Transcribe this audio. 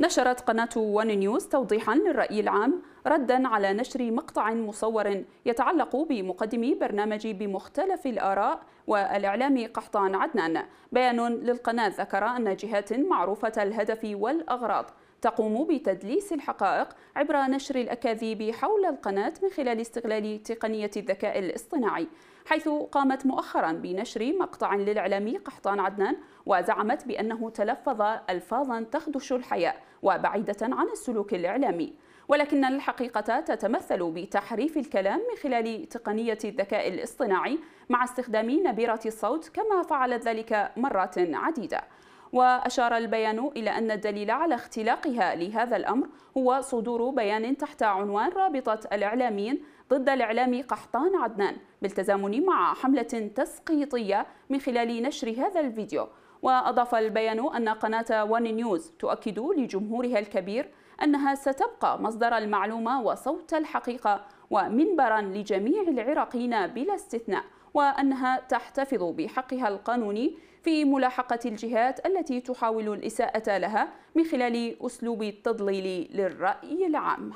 نشرت قناة ون نيوز توضيحا للرأي العام ردا على نشر مقطع مصور يتعلق بمقدمي برنامج بمختلف الآراء والإعلام قحطان عدنان بيان للقناة ذكر أن جهات معروفة الهدف والأغراض تقوم بتدليس الحقائق عبر نشر الأكاذيب حول القناة من خلال استغلال تقنية الذكاء الاصطناعي حيث قامت مؤخرا بنشر مقطع للإعلامي قحطان عدنان وزعمت بأنه تلفظ ألفاظا تخدش الحياء وبعيدة عن السلوك الإعلامي ولكن الحقيقة تتمثل بتحريف الكلام من خلال تقنية الذكاء الاصطناعي مع استخدام نبرة الصوت كما فعلت ذلك مرات عديدة وأشار البيان إلى أن الدليل على اختلاقها لهذا الأمر هو صدور بيان تحت عنوان رابطة الإعلاميين ضد الإعلام قحطان عدنان بالتزامن مع حملة تسقيطية من خلال نشر هذا الفيديو وأضاف البيان أن قناة ون نيوز تؤكد لجمهورها الكبير أنها ستبقى مصدر المعلومة وصوت الحقيقة ومنبرا لجميع العراقيين بلا استثناء وأنها تحتفظ بحقها القانوني في ملاحقة الجهات التي تحاول الإساءة لها من خلال أسلوب التضليل للرأي العام